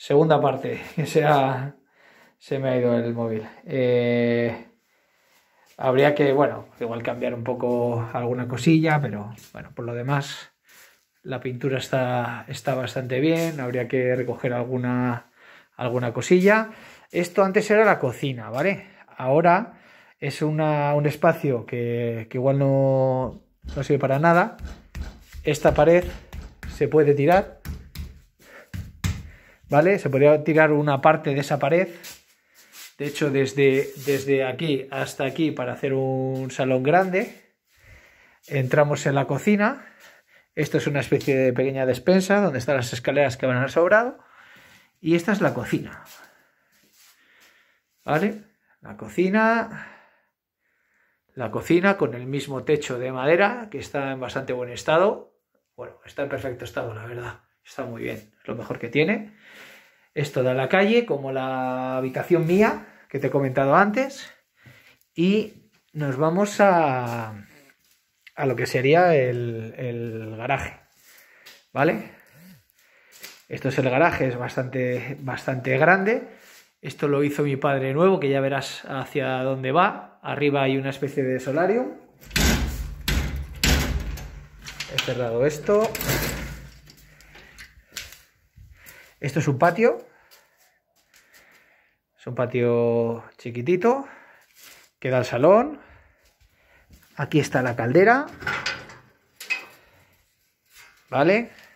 Segunda parte, que sea, se me ha ido el móvil. Eh, habría que, bueno, igual cambiar un poco alguna cosilla, pero bueno, por lo demás, la pintura está, está bastante bien, habría que recoger alguna, alguna cosilla. Esto antes era la cocina, ¿vale? Ahora es un espacio que, igual no, no sirve para nada. Esta pared se puede tirar ¿vale? Se podría tirar una parte de esa pared. De hecho, desde, desde aquí hasta aquí para hacer un salón grande. Entramos en la cocina. Esto es una especie de pequeña despensa donde están las escaleras que van al sobrado. Y esta es la cocina. ¿Vale? La cocina. La cocina con el mismo techo de madera que está en bastante buen estado. Bueno, está en perfecto estado, la verdad. Está muy bien, es lo mejor que tiene. Esto da la calle, como la habitación mía que te he comentado antes. Y nos vamos a, a lo que sería el, el garaje. ¿Vale? Esto es el garaje, es bastante, bastante grande. Esto lo hizo mi padre nuevo, que ya verás hacia dónde va. Arriba hay una especie de solarium. He cerrado esto. Esto es un patio. Es un patio chiquitito. Queda el salón. Aquí está la caldera. ¿Vale?